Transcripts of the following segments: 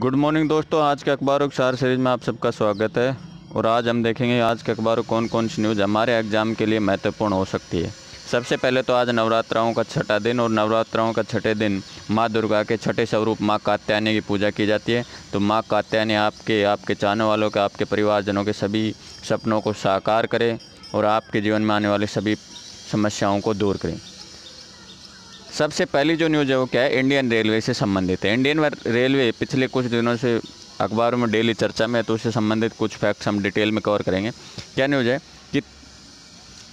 Good morning दोस्तों आज के की सार सीरीज़ में आप सबका स्वागत है और आज हम देखेंगे आज के अखबारों कौन कौन सी न्यूज़ हमारे एग्ज़ाम के लिए महत्वपूर्ण हो सकती है सबसे पहले तो आज नवरात्राओं का छठा दिन और नवरात्राओं का छठे दिन माँ दुर्गा के छठे स्वरूप माँ कात्यायनी की पूजा की जाती है तो माँ कात्यायनी आपके आपके चाहने वालों के आपके परिवारजनों के सभी सपनों को साकार करें और आपके जीवन में आने वाली सभी समस्याओं को दूर करें सबसे पहली जो न्यूज़ है वो क्या है इंडियन रेलवे से संबंधित है इंडियन रेलवे पिछले कुछ दिनों से अखबारों में डेली चर्चा में है तो उससे संबंधित कुछ फैक्ट्स हम डिटेल में कवर करेंगे क्या न्यूज़ है कि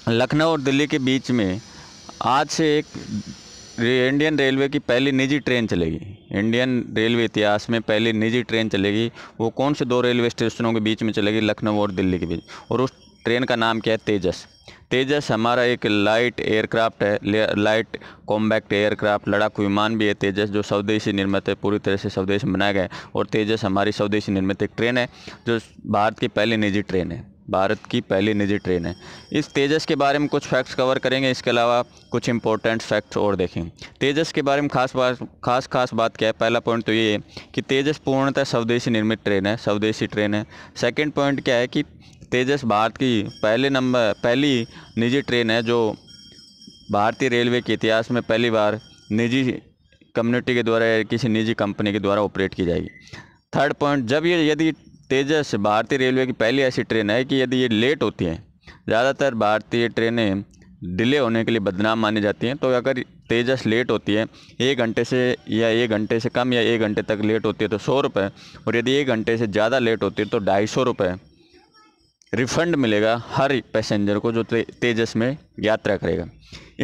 लखनऊ और दिल्ली के बीच में आज से एक इंडियन रेलवे की पहली निजी ट्रेन चलेगी इंडियन रेलवे इतिहास में पहली निजी ट्रेन चलेगी वो कौन से दो रेलवे स्टेशनों के बीच में चलेगी लखनऊ और दिल्ली के बीच और उस ट्रेन का नाम क्या है तेजस तेजस हमारा एक लाइट एयरक्राफ्ट है लाइट कॉम्बैक्ट एयरक्राफ्ट लड़ाकू विमान भी है तेजस जो स्वदेशी निर्मित है पूरी तरह से स्वदेश में बनाया गया है और तेजस हमारी स्वदेशी निर्मित एक ट्रेन है जो भारत की पहली निजी ट्रेन है भारत की पहली निजी ट्रेन है इस तेजस के बारे में कुछ फैक्ट्स कवर करेंगे इसके अलावा कुछ इंपॉर्टेंट फैक्ट्स और देखेंगे तेजस के बारे में खास बात खास खास बात क्या है पहला पॉइंट तो ये है कि तेजस पूर्णतः स्वदेशी निर्मित ट्रेन है स्वदेशी ट्रेन है सेकंड पॉइंट क्या है कि तेजस भारत की पहले नंबर पहली निजी ट्रेन है जो भारतीय रेलवे के इतिहास में पहली बार निजी कम्युनिटी के द्वारा या किसी निजी कंपनी के द्वारा ऑपरेट की जाएगी थर्ड पॉइंट जब ये यदि तेजस भारतीय रेलवे की पहली ऐसी ट्रेन है कि यदि ये लेट होती है ज़्यादातर भारतीय ट्रेनें डिले होने के लिए बदनाम मानी जाती हैं तो अगर तेजस लेट होती है एक घंटे से या एक घंटे से कम या एक घंटे तक लेट होती है तो सौ रुपये और यदि एक घंटे से ज़्यादा लेट होती है तो ढाई सौ रुपये रिफंड मिलेगा हर पैसेंजर को जो तेजस में यात्रा करेगा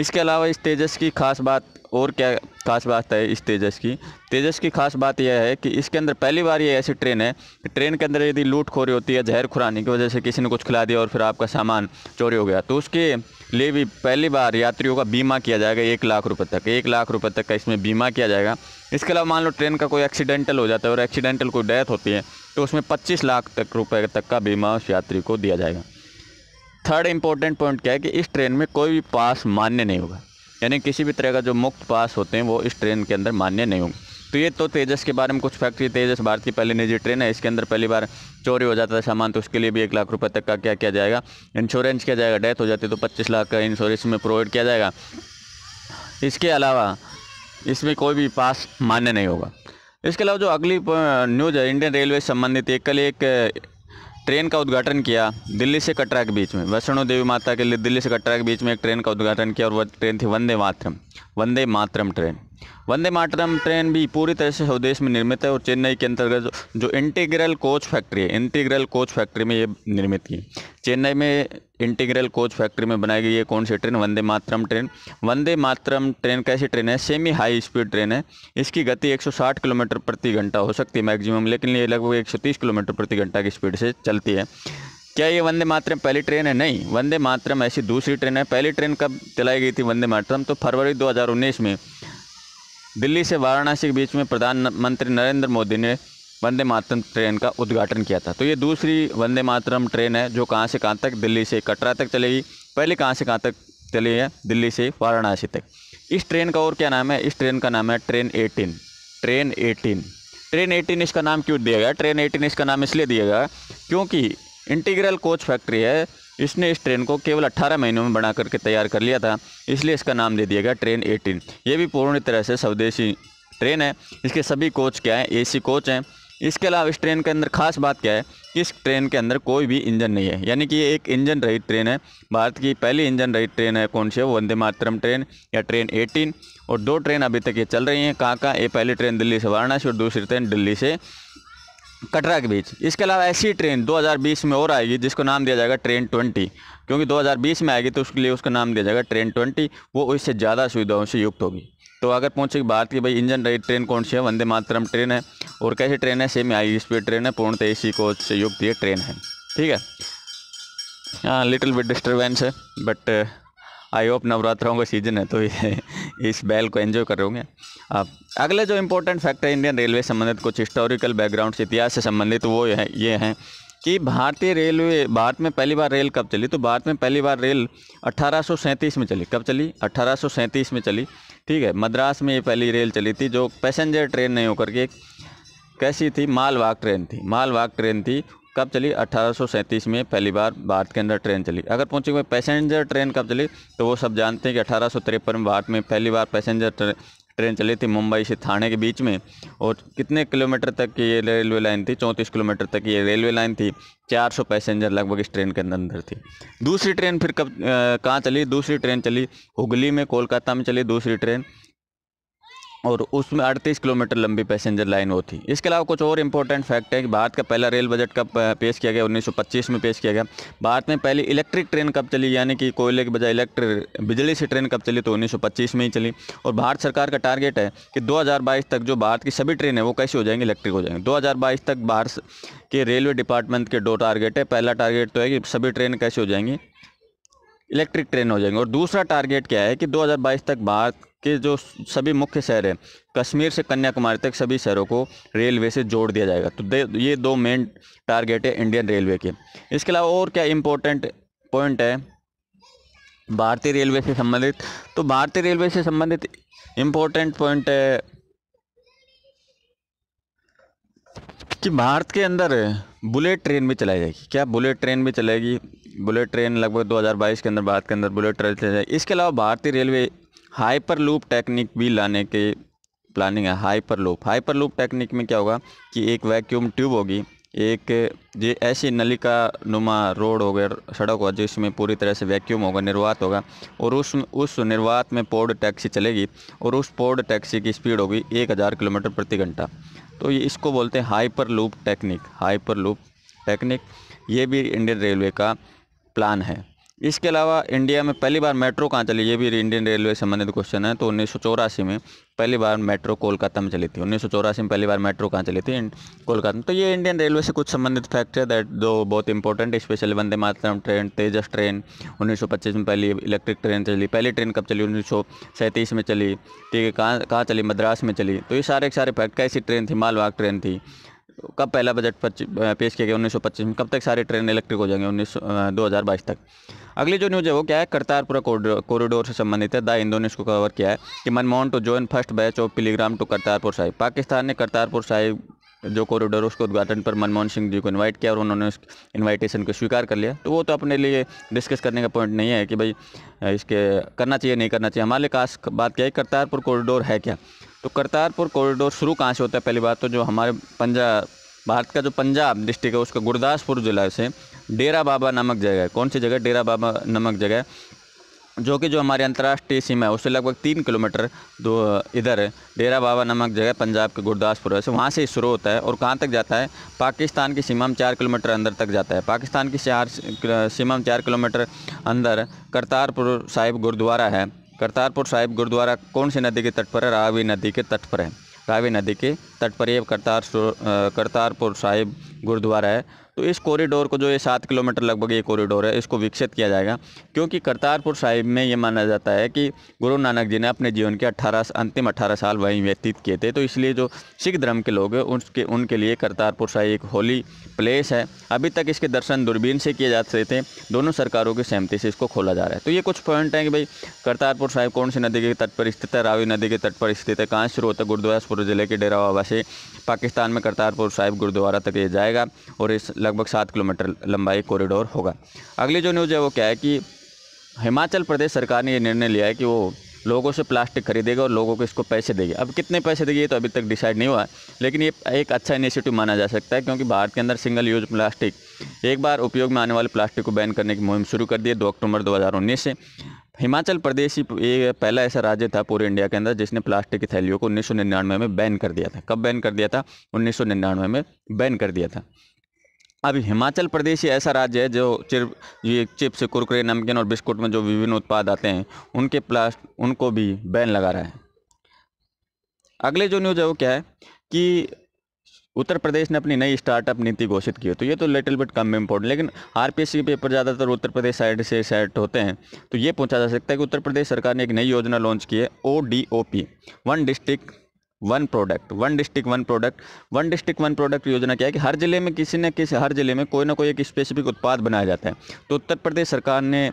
इसके अलावा इस तेजस की खास बात और क्या खास बात है इस तेजस की तेजस की खास बात यह है कि इसके अंदर पहली बार ये ऐसी ट्रेन है कि ट्रेन के अंदर यदि लूट खोरी होती है जहर खुरानी की वजह से किसी ने कुछ खिला दिया और फिर आपका सामान चोरी हो गया तो उसके लिए भी पहली बार यात्रियों का बीमा किया जाएगा एक लाख रुपये तक एक लाख रुपये तक का इसमें बीमा किया जाएगा इसके अलावा मान लो ट्रेन का कोई एक्सीडेंटल हो जाता है और एक्सीडेंटल कोई डेथ होती है तो उसमें पच्चीस लाख तक रुपये तक का बीमा उस यात्री को दिया जाएगा थर्ड इम्पोर्टेंट पॉइंट क्या है कि इस ट्रेन में कोई भी पास मान्य नहीं होगा यानी किसी भी तरह का जो मुक्त पास होते हैं वो इस ट्रेन के अंदर मान्य नहीं होंगे तो ये तो तेजस के बारे में कुछ फैक्ट्री तेजस भारत की पहली निजी ट्रेन है इसके अंदर पहली बार चोरी हो जाता है सामान तो उसके लिए भी एक लाख रुपए तक का क्या किया जाएगा इंश्योरेंस किया जाएगा डेथ हो जाती है तो पच्चीस लाख का इंश्योरेंस में प्रोवाइड किया जाएगा इसके अलावा इसमें कोई भी पास मान्य नहीं होगा इसके अलावा जो अगली न्यूज़ है इंडियन रेलवे संबंधित एक कल एक ट्रेन का उद्घाटन किया दिल्ली से कटरा के बीच में वैष्णो देवी माता के लिए दिल्ली से कटरा के बीच में एक ट्रेन का उद्घाटन किया और वह ट्रेन थी वंदे मातरम वंदे मातरम ट्रेन वंदे मातरम ट्रेन भी पूरी तरह से स्वदेश में निर्मित है और चेन्नई के अंतर्गत जो इंटीग्रल कोच फैक्ट्री है इंटीग्रल कोच फैक्ट्री में ये निर्मित की चेन्नई में इंटीग्रल कोच फैक्ट्री में बनाई गई है कौन सी train Vande Mataram train Vande Mataram train कैसी ट्रेन है सेमी हाई स्पीड ट्रेन है इसकी गति 160 किलोमीटर प्रति घंटा हो सकती है मैक्सिमम लेकिन ये लगभग 130 किलोमीटर प्रति घंटा की स्पीड से चलती है क्या ये वंदे मातरम पहली ट्रेन है नहीं वंदे मातरम ऐसी दूसरी ट्रेन है पहली ट्रेन कब चलाई गई थी वंदे मातरम तो फरवरी 2019 में दिल्ली से वाराणसी के बीच में प्रधानमंत्री नरेंद्र मोदी ने वंदे मातरम ट्रेन का उद्घाटन किया था तो ये दूसरी वंदे मातरम ट्रेन है जो कहाँ से कहाँ तक दिल्ली से कटरा तक चलेगी पहले कहाँ से कहाँ तक चली है दिल्ली से वाराणसी तक इस ट्रेन का और क्या नाम है इस ट्रेन का नाम है train eighteen train eighteen train eighteen इसका नाम क्यों दिया गया ट्रेन एटीन इसका नाम इसलिए दिया गया क्योंकि इंटीग्रल कोच फैक्ट्री है इसने इस ट्रेन को केवल 18 महीनों में बना करके तैयार कर लिया था इसलिए इसका नाम दे दिया गया ट्रेन 18 ये भी पूर्ण तरह से स्वदेशी ट्रेन है इसके सभी कोच क्या है एसी कोच हैं इसके अलावा इस ट्रेन के अंदर खास बात क्या है कि इस ट्रेन के अंदर कोई भी इंजन नहीं है यानी कि ये एक इंजन रहित ट्रेन है भारत की पहली इंजन रहित ट्रेन है कौन सी है वंदे मातरम ट्रेन या ट्रेन 18 और दो ट्रेन अभी तक ये चल रही हैं कहाँ कहाँ ये पहली ट्रेन दिल्ली से वाराणसी और दूसरी ट्रेन दिल्ली से कटरा के बीच इसके अलावा ऐसी ट्रेन 2020 में और आएगी जिसको नाम दिया जाएगा ट्रेन 20 क्योंकि 2020 में आएगी तो उसके लिए उसका नाम दिया जाएगा ट्रेन 20 वो इससे ज़्यादा सुविधाओं से युक्त होगी तो अगर पहुँचेगी भारत की भाई इंजन रही ट्रेन कौन सी है वंदे मातरम ट्रेन है और कैसी ट्रेन है सेम आई स्पीड ट्रेन है पूर्णतः ए सी कोच से युक्त ये ट्रेन है ठीक है हाँ लिटिल बिट डिस्टर्बेंस है बट आई होप नवरात्रों का सीजन है तो इस बैल को एंजॉय कर रहे होंगे आप अगले जो इम्पोर्टेंट फैक्ट है इंडियन रेलवे संबंधित कुछ हिस्टोरिकल बैकग्राउंड इतिहास से संबंधित वो है ये हैं कि भारतीय रेलवे भारत में पहली बार रेल कब चली तो भारत में पहली बार रेल अट्ठारह में चली कब चली अट्ठारह में चली ठीक है मद्रास में ये पहली रेल चली थी जो पैसेंजर ट्रेन नहीं होकर के कैसी थी मालवाहक ट्रेन थी मालवाहक ट्रेन थी कब चली 1837 में पहली बार भारत के अंदर ट्रेन चली अगर पहुंची हुई पैसेंजर ट्रेन कब चली तो वो सब जानते हैं कि अठारह में भारत में पहली बार पैसेंजर ट्रेन चली थी मुंबई से थाने के बीच में और कितने किलोमीटर तक की ये रेलवे लाइन थी चौंतीस किलोमीटर तक ये रेलवे लाइन थी 400 पैसेंजर लगभग इस ट्रेन के अंदर अंदर थी दूसरी ट्रेन फिर कब कहाँ चली दूसरी ट्रेन चली हुगली में कोलकाता में चली दूसरी ट्रेन और उसमें 38 किलोमीटर लंबी पैसेंजर लाइन वो थी इसके अलावा कुछ और इम्पोर्टेंट फैक्ट है कि भारत का पहला रेल बजट कब पेश किया गया 1925 में पेश किया गया भारत में पहली इलेक्ट्रिक ट्रेन कब चली यानी कि कोयले के बजाय इलेक्ट्रिक बिजली से ट्रेन कब चली तो 1925 में ही चली और भारत सरकार का टारगेट है कि दो तक जो भारत की सभी ट्रेन है वो कैसे हो जाएंगी इलेक्ट्रिक हो जाएंगी दो तक भारत के रेलवे डिपार्टमेंट के दो टारगेट है पहला टारगेट तो है कि सभी ट्रेन कैसे हो जाएंगी इलेक्ट्रिक ट्रेन हो जाएंगी और दूसरा टारगेट क्या है कि 2022 तक भारत के जो सभी मुख्य शहर हैं कश्मीर से कन्याकुमारी तक सभी शहरों को रेलवे से जोड़ दिया जाएगा तो ये दो मेन टारगेट है इंडियन रेलवे के इसके अलावा और क्या इम्पोर्टेंट पॉइंट है भारतीय रेलवे से संबंधित तो भारतीय रेलवे से संबंधित इम्पोर्टेंट पॉइंट है कि भारत के अंदर बुलेट ट्रेन भी चलाई जाएगी क्या बुलेट ट्रेन भी चलेगी बुलेट ट्रेन लगभग 2022 के अंदर भारत के अंदर बुलेट ट्रेन चलाई जाएगी इसके अलावा भारतीय रेलवे हाइपर लूप टेक्निक भी लाने के प्लानिंग है hyperloop hyperloop technique में क्या होगा कि एक वैक्यूम ट्यूब होगी एक ये ऐसी नलिका नुमा रोड हो गया सड़क होगा जिसमें पूरी तरह से वैक्यूम होगा निर्वात होगा और उस उस निर्वात में पोर्ड टैक्सी चलेगी और उस पोर्ड टैक्सी की स्पीड होगी एक हज़ार किलोमीटर प्रति घंटा तो ये इसको बोलते हैं hyperloop technique hyperloop technique ये भी इंडियन रेलवे का प्लान है इसके अलावा इंडिया में पहली बार मेट्रो कहाँ चली ये भी इंडियन रेलवे संबंधित क्वेश्चन है तो उन्नीस में पहली बार मेट्रो कोलकाता में चली थी उन्नीस में पहली बार मेट्रो कहाँ चली थी कोलकाता में तो ये इंडियन रेलवे से कुछ संबंधित फैक्ट है दैट दो बहुत important specially Vande Mataram train Tejas train उन्नीस में पहली इलेक्ट्रिक ट्रेन चली पहली ट्रेन कब चली उन्नीस में चली ठीक है कहाँ कहाँ चली मद्रास में चली तो ये सारे सारे फैक्ट कैसी ट्रेन थी मालवाग ट्रेन थी कब पहला बजट पेश किया गया उन्नीस में कब तक सारे ट्रेन इलेक्ट्रिक हो जाएंगे उन्नीस दो तक अगली जो न्यूज़ है वो क्या है करतारपुरा कॉरिडोर से संबंधित है द इंदो ने को कवर किया है कि Manmohan to join first batch of pilgrim to Kartarpur Sahib Pakistan ने करतारपुर साहिब जो कॉरिडोर उसको उद्घाटन पर मनमोहन सिंह जी को इनवाइट किया और उन्होंने उस इन्वाइटेशन को स्वीकार कर लिया तो वो तो अपने लिए डिस्कस करने का पॉइंट नहीं है कि भाई इसके करना चाहिए नहीं करना चाहिए हमारे खास बात क्या है करतारपुर कॉरिडोर है क्या तो करतारपुर कॉरिडोर शुरू कहाँ से होता है पहली बात तो जो हमारे पंजाब भारत का जो पंजाब डिस्ट्रिक्ट है उसका गुरदासपुर जिला से डेरा बाबा नामक जगह है कौन सी जगह डेरा बाबा नामक जगह जो कि जो हमारी अंतर्राष्ट्रीय सीमा है उससे लगभग तीन किलोमीटर दो इधर डेरा बाबा नमक जगह पंजाब के गुरदासपुर है वहाँ से शुरू होता है और कहाँ तक जाता है पाकिस्तान की सीमा में चार किलोमीटर अंदर तक जाता है पाकिस्तान की चार सीमा में चार किलोमीटर अंदर करतारपुर साहिब गुरुद्वारा है करतारपुर साहिब गुरुद्वारा कौन सी नदी के तट पर है रावी नदी के तट पर है रावी नदी के तट पर यह करतार करतारपुर साहिब गुरुद्वारा है तो इस कॉरिडोर को जो ये सात किलोमीटर लगभग ये कॉरिडोर है इसको विकसित किया जाएगा क्योंकि करतारपुर साहिब में ये माना जाता है कि गुरु नानक जी ने अपने जीवन के अट्ठारह अंतिम अट्ठारह साल वहीं व्यतीत किए थे तो इसलिए जो सिख धर्म के लोग हैं उसके उनके लिए करतारपुर साहिब एक होली प्लेस है अभी तक इसके दर्शन दूरबीन से किए जाते थे दोनों सरकारों की सहमति से इसको खोला जा रहा है तो ये कुछ पॉइंट हैं कि भाई करतारपुर साहिब कौन सी नदी के तट पर स्थित है रावी नदी के तट पर स्थित है कहाँ शुरू होता है गुरुदासपुर जिले के डेरा बाबा से पाकिस्तान में करतारपुर साहिब गुरुद्वारा तक ये जाएगा और इस लगभग सात किलोमीटर लंबाई कॉरिडोर होगा अगली जो न्यूज़ है वो क्या है कि हिमाचल प्रदेश सरकार ने ये निर्णय लिया है कि वो लोगों से प्लास्टिक खरीदेगा और लोगों को इसको पैसे देगा अब कितने पैसे देगी ये तो अभी तक डिसाइड नहीं हुआ है लेकिन ये एक अच्छा इनिशिएटिव माना जा सकता है क्योंकि भारत के अंदर सिंगल यूज प्लास्टिक एक बार उपयोग में आने वाले प्लास्टिक को बैन करने की मुहिम शुरू कर दी है दो अक्टूबर उन्नीस से हिमाचल प्रदेश ही ये पहला ऐसा राज्य था पूरे इंडिया के अंदर जिसने प्लास्टिक की थैलियों को उन्नीस में बैन कर दिया था कब बैन कर दिया था उन्नीस में बैन कर दिया था अब हिमाचल प्रदेश ही ऐसा राज्य है जो चिर ये चिप्स कुरकुरे नमकीन और बिस्कुट में जो विभिन्न उत्पाद आते हैं उनके प्लास्ट उनको भी बैन लगा रहा है अगले जो न्यूज़ है वो क्या है कि उत्तर प्रदेश ने अपनी नई स्टार्टअप नीति घोषित की है तो ये तो लिटिल बिट कम इम्पोर्टेंट लेकिन आर के पेपर ज़्यादातर उत्तर प्रदेश साइड से सेट होते हैं तो ये पूछा जा सकता है कि उत्तर प्रदेश सरकार ने एक नई योजना लॉन्च की है O D O P one district one product one district one product one district one product योजना क्या है कि हर ज़िले में किसी न किसी हर ज़िले में कोई ना कोई एक स्पेसिफिक उत्पाद बनाया जाता है तो उत्तर प्रदेश सरकार ने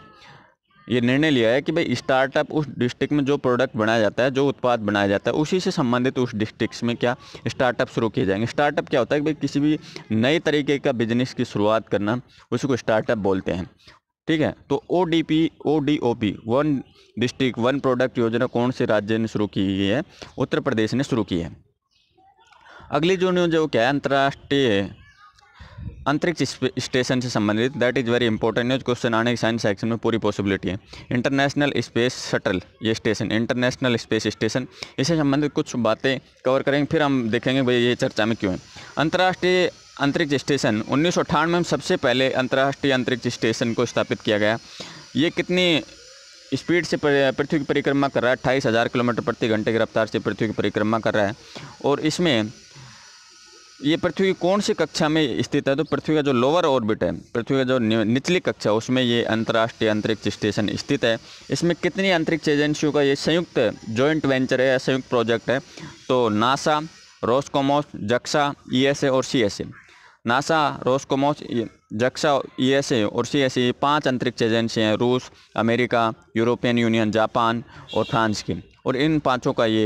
ये निर्णय लिया है कि भाई स्टार्टअप उस डिस्ट्रिक्ट में जो प्रोडक्ट बनाया जाता है जो उत्पाद बनाया जाता है उसी से संबंधित उस डिस्ट्रिक्ट में क्या स्टार्टअप शुरू किए जाएंगे स्टार्टअप क्या होता है कि भाई किसी भी नए तरीके का बिजनेस की शुरुआत करना उसी को स्टार्टअप बोलते हैं ठीक है तो O D P O D O P one district one product योजना कौन से राज्य ने शुरू की गई है उत्तर प्रदेश ने शुरू की है अगली जो न्यूज वो क्या है अंतर्राष्ट्रीय अंतरिक्ष स्टेशन से संबंधित that is very important news question आने की साइंस सेक्शन में पूरी पॉसिबिलिटी है इंटरनेशनल स्पेस शटल ये स्टेशन इंटरनेशनल स्पेस स्टेशन इससे संबंधित कुछ बातें कवर करेंगे फिर हम देखेंगे भाई ये चर्चा में क्यों है अंतर्राष्ट्रीय अंतरिक्ष स्टेशन उन्नीस में सबसे पहले अंतर्राष्ट्रीय अंतरिक्ष स्टेशन को स्थापित किया गया ये कितनी स्पीड से पृथ्वी की परिक्रमा कर रहा है अट्ठाईस हज़ार किलोमीटर प्रति घंटे की रफ्तार से पृथ्वी की परिक्रमा कर रहा है और इसमें ये पृथ्वी की कौन सी कक्षा में स्थित है तो पृथ्वी का जो लोअर ऑर्बिट है पृथ्वी का जो निचली कक्षा है उसमें ये अंतर्राष्ट्रीय अंतरिक्ष स्टेशन स्थित है इसमें कितनी अंतरिक्ष एजेंसियों का ये संयुक्त जॉइंट वेंचर है या संयुक्त प्रोजेक्ट है तो नासा रोस्कोमोस जक्सा ई और सी नासा रोस्कोमोस जक्सा ई ए और सी एस पाँच अंतरिक्ष एजेंसियाँ रूस अमेरिका यूरोपियन यूनियन जापान और फ्रांस की और इन पाँचों का ये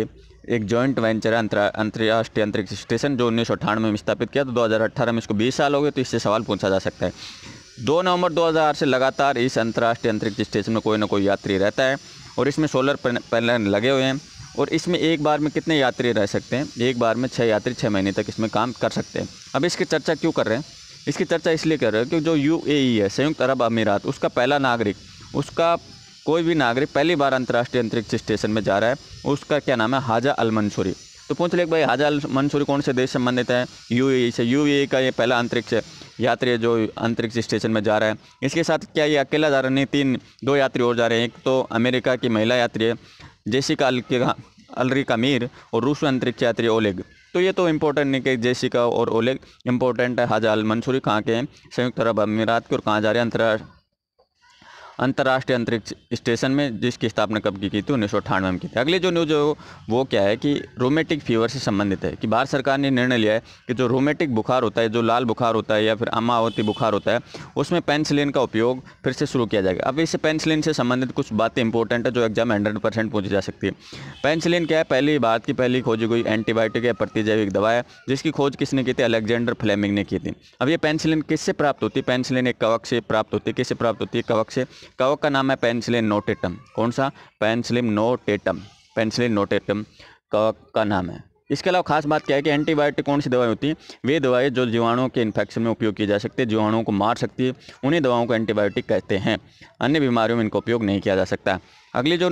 एक जॉइंट वेंचर है अंतर्राष्ट्रीय अंतरिक्ष स्टेशन जो उन्नीस में स्थापित किया तो 2018 में इसको 20 साल हो गए तो इससे सवाल पूछा जा सकता है 2 नवंबर 2000 से लगातार इस अंतर्राष्ट्रीय अंतरिक्ष स्टेशन में कोई ना कोई यात्री रहता है और इसमें सोलर पैनल लगे हुए हैं और इसमें एक बार में कितने यात्री रह सकते हैं एक बार में छः यात्री छः महीने तक इसमें काम कर सकते हैं अब इसकी चर्चा क्यों कर रहे हैं इसकी चर्चा इसलिए कर रहे हैं कि जो यू है संयुक्त अरब अमीरात उसका पहला नागरिक उसका कोई भी नागरिक पहली बार अंतर्राष्ट्रीय अंतरिक्ष स्टेशन में जा रहा है उसका क्या नाम है हाजा अल मंसूरी तो पूछ ले भाई हाजा अल मंसूरी कौन से देश संबंधित है यू से यू का ये पहला अंतरिक्ष यात्री जो अंतरिक्ष स्टेशन में जा रहा है इसके साथ क्या ये अकेला जा रहा नहीं तीन दो यात्री और जा रहे हैं एक तो अमेरिका की महिला यात्री है जेसिका अलकेगा अलरी मीर और रूस अंतरिक्ष यात्री ओलेग तो ये तो इम्पोर्टेंट नहीं कि जेसिका और ओलेग इम्पोर्टेंट है हजाल मंसूरी कहाँ के हैं संयुक्त अरब अमीरात के और कहाँ जा रहे हैं अंतर्राष्ट्रीय अंतर्राष्ट्रीय अंतरिक्ष स्टेशन में जिसकी स्थापना कब की थी? थी उन्नीस में की थी अगली जो न्यूज़ है वो क्या है कि रोमेटिक फीवर से संबंधित है कि भारत सरकार ने निर्णय लिया है कि जो रोमेटिक बुखार होता है जो लाल बुखार होता है या फिर अमावती बुखार होता है उसमें पेंसिलिन का उपयोग फिर से शुरू किया जाएगा अब इससे पेंसिलिन से संबंधित कुछ बातें इंपॉर्टेंट है जो एग्जाम हंड्रेड परसेंट पूछी जा सकती है पेंसिलिन क्या है पहली भारत की पहली खोजी गई एंटीबायोटिक या प्रतिजैविक दवा है जिसकी खोज किसने की थी अलेक्जेंडर फ्लेमिंग ने की थी अब ये पेंसिलिन किससे प्राप्त होती है पेंसिलिन एक कवक से प्राप्त होती है किससे प्राप्त होती है कवक से कवक का नाम है पेंसिलिन नोटेटम कौन सा पेंसिलिन नोटेटम पेंसिलिन नोटेटम कवक का नाम है इसके अलावा खास बात क्या है कि एंटीबायोटिक कौन सी दवाई होती है वे दवाएं जो जीवाणुओं के इन्फेक्शन में उपयोग की जा सकती है जीवाणुओं को मार सकती है उन्हीं दवाओं को एंटीबायोटिक कहते हैं अन्य बीमारियों में इनका उपयोग नहीं किया जा सकता अगली जो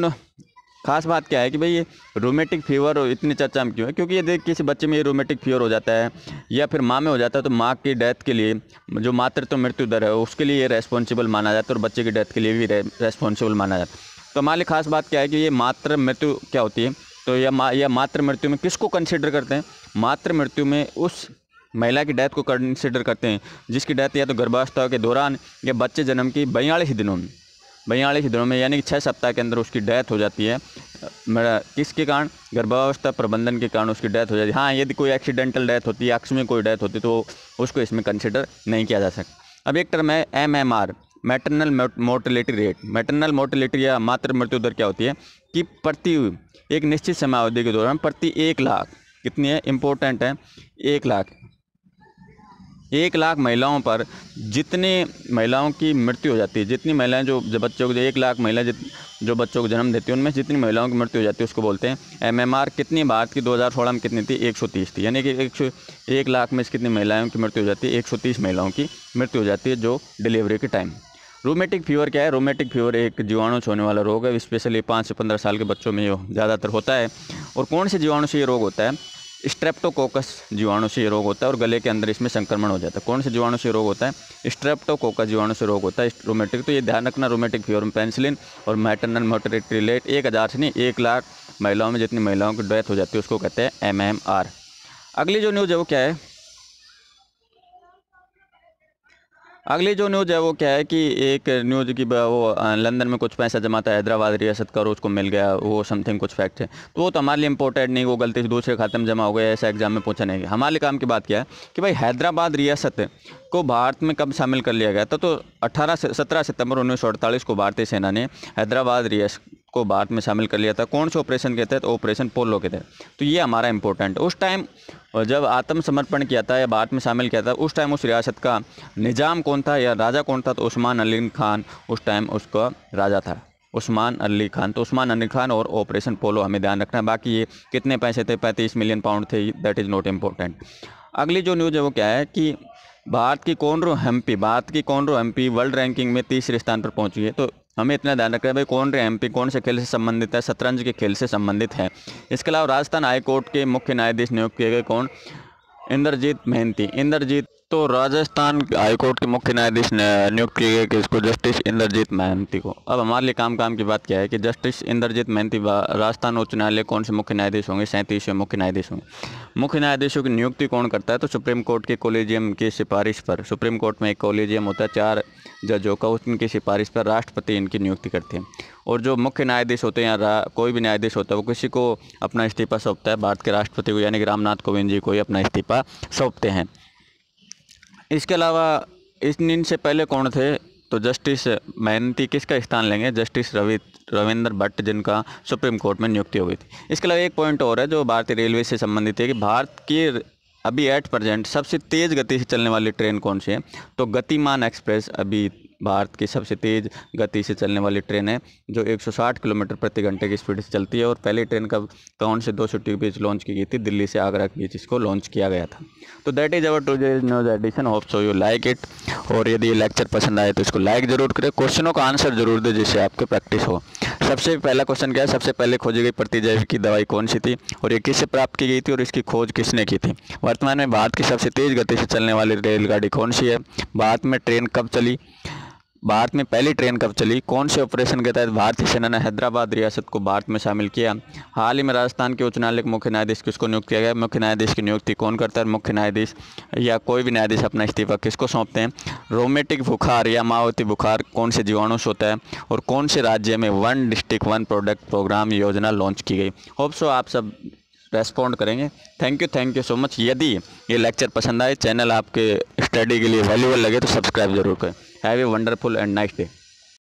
खास बात क्या है कि भाई ये रोमेटिक फीवर इतनी चर्चा में क्यों है क्योंकि ये देख किसी बच्चे में ये रोमेटिक फीवर हो जाता है या फिर माँ में हो जाता है तो माँ की डेथ के लिए जो मातृत्व तो मृत्यु दर है उसके लिए ये रेस्पॉन्सिबल माना जाता है और बच्चे की डेथ के लिए भी रेस्पॉन्सिबल माना जाता है तो हमारे लिए खास बात क्या है कि ये मातृ मृत्यु क्या होती है तो यह मा या मातृ मृत्यु में किसको कंसिडर करते हैं मातृ मृत्यु में उस महिला की डेथ को कंसिडर करते हैं जिसकी डेथ या तो गर्भावस्था के दौरान या बच्चे जन्म की बयालीस दिनों में बयालीस दिनों में यानी कि छः सप्ताह के अंदर उसकी डेथ हो जाती है मेरा किसके कारण गर्भावस्था प्रबंधन के कारण उसकी डेथ हो जाती है हाँ यदि कोई एक्सीडेंटल डेथ होती है अक्ष में कोई डेथ होती तो उसको इसमें कंसिडर नहीं किया जा सकता अब एक टर्म है M M R maternal mortality rate maternal mortality या मातृ मृत्यु दर क्या होती है कि प्रति एक निश्चित समावधि के दौरान प्रति एक लाख कितनी है इंपॉर्टेंट है एक लाख एक लाख महिलाओं पर जितने महिलाओं की मृत्यु हो जाती है जितनी महिलाएं जो, जो बच्चों को एक लाख महिला जो बच्चों को जन्म देती है उनमें जितनी महिलाओं की मृत्यु हो जाती है उसको बोलते हैं एमएमआर कितनी भारत की 2016 में कितनी थी 130 थी यानी कि एक एक लाख में कितनी महिलाओं की मृत्यु हो जाती है एक महिलाओं की मृत्यु हो जाती है जो डिलीवरी के टाइम रोमेटिक फीवर क्या है रोमेटिक फीवर एक जीवाणु से होने वाला रोग है स्पेशली पाँच से पंद्रह साल के बच्चों में ये ज़्यादातर होता है और कौन से जीवाणु से ये रोग होता है स्ट्रेप्टोकोकस जीवाणु से रोग होता है और गले के अंदर इसमें संक्रमण हो जाता है कौन से जीवाणु से रोग होता है स्ट्रेप्टोकोकस जीवाणु से रोग होता है रोमेटिक तो ये ध्यान रखना रोमेटिक फीवर में पेंसिलिन और मैटरनल मोटरेटरी रिलेट एक हज़ार से नहीं एक लाख महिलाओं में जितनी महिलाओं की डेथ हो जाती है उसको कहते हैं एम अगली जो न्यूज़ है वो क्या है अगली जो न्यूज़ है वो क्या है कि एक न्यूज़ की वो लंदन में कुछ पैसा जमा था हैदराबाद रियासत का उसको मिल गया वो समथिंग कुछ फैक्ट है तो वो तो हमारे लिए इंपॉर्टेंट नहीं वो गलती से दूसरे खाते में जमा हो गया ऐसा एग्ज़ाम में पूछा नहीं हमारे हमारे काम की बात क्या है कि भाई हैदराबाद रियासत को भारत में कब शामिल कर लिया गया था तो अठारह सत्रह सितंबर उन्नीस को भारतीय सेना ने हैदराबाद रियासत को भारत में शामिल कर लिया था कौन से ऑपरेशन के तहत ऑपरेशन पोलो के तहत तो ये हमारा इंपॉर्टेंट उस टाइम जब आत्मसमर्पण किया था या भारत में शामिल किया था उस टाइम उस रियासत का निज़ाम कौन था या राजा कौन था तो उस्मान अली खान उस टाइम उसका राजा था उस्मान अली खान तो उस्मान अली खान और ऑपरेशन पोलो हमें ध्यान रखना है बाकी ये कितने पैसे थे पैंतीस मिलियन पाउंड थे दैट इज़ नॉट इम्पोर्टेंट अगली जो न्यूज़ है वो क्या है कि भारत की कौन रो एम भारत की कौन रो एम वर्ल्ड रैंकिंग में तीसरे स्थान पर पहुंची है तो हमें इतना ध्यान रखना है भाई कौन एम पी कौन से खेल से संबंधित है शतरंज के खेल से संबंधित है इसके अलावा राजस्थान हाईकोर्ट के मुख्य न्यायाधीश नियुक्त किए गए कौन इंद्रजीत महंती इंद्रजीत तो राजस्थान हाईकोर्ट के मुख्य न्यायाधीश ने नियुक्त किए गए को जस्टिस इंद्रजीत महंती को अब हमारे लिए काम काम की बात क्या है कि जस्टिस इंद्रजीत महंती राजस्थान उच्च न्यायालय कौन से मुख्य न्यायाधीश होंगे सैंतीसवें मुख्य न्यायाधीश होंगे मुख्य न्यायाधीशों की नियुक्ति कौन करता है तो सुप्रीम कोर्ट के कॉलेजियम की सिफारिश पर सुप्रीम कोर्ट में एक कॉलेजियम होता है चार जजों का उनकी सिफारिश पर राष्ट्रपति इनकी नियुक्ति करते हैं और जो मुख्य न्यायाधीश होते हैं या कोई भी न्यायाधीश होता है वो किसी को अपना इस्तीफा सौंपता है भारत के राष्ट्रपति को यानी कि रामनाथ कोविंद जी को ही अपना इस्तीफा सौंपते हैं इसके अलावा इस नींद से पहले कौन थे तो जस्टिस मेहनती किसका स्थान लेंगे जस्टिस रवि रविंद्र भट्ट जिनका सुप्रीम कोर्ट में नियुक्ति हुई थी इसके अलावा एक पॉइंट और है जो भारतीय रेलवे से संबंधित है कि भारत की अभी एट प्रजेंट सबसे तेज़ गति से चलने वाली ट्रेन कौन सी है तो गतिमान एक्सप्रेस अभी भारत की सबसे तेज़ गति से चलने वाली ट्रेन है जो 160 किलोमीटर प्रति घंटे की स्पीड से चलती है और पहली ट्रेन कब कौन से दो सौ के बीच लॉन्च की गई थी दिल्ली से आगरा के बीच इसको लॉन्च किया गया था तो that is our to news edition hope so you like it और यदि ये लेक्चर पसंद आए तो इसको लाइक ज़रूर करें क्वेश्चनों का आंसर ज़रूर दें जिससे आपके प्रैक्टिस हो सबसे पहला क्वेश्चन क्या है सबसे पहले खोजी गई प्रतिजैविक की दवाई कौन सी थी और ये किससे प्राप्त की गई थी और इसकी खोज किसने की थी वर्तमान में भारत की सबसे तेज़ गति से चलने वाली रेलगाड़ी कौन सी है भारत में ट्रेन कब चली भारत में पहली ट्रेन कब चली कौन से ऑपरेशन के तहत भारतीय सेना ने हैदराबाद रियासत को भारत में शामिल किया हाल ही में राजस्थान के उच्च न्यायालय के मुख्य न्यायाधीश किसको नियुक्त किया गया मुख्य न्यायाधीश की नियुक्ति कौन करता है मुख्य न्यायाधीश या कोई भी न्यायाधीश अपना इस्तीफा किसको सौंपते हैं रोमेटिक बुखार या माओवती बुखार कौन से जीवाणु से होता है और कौन से राज्य में one district one product program योजना लॉन्च की गई होप सो आप सब रेस्पॉन्ड करेंगे thank you thank you so much यदि ये लेक्चर पसंद आए चैनल आपके स्टडी के लिए वैल्यूबल लगे तो सब्सक्राइब जरूर करें Have a wonderful and nice day.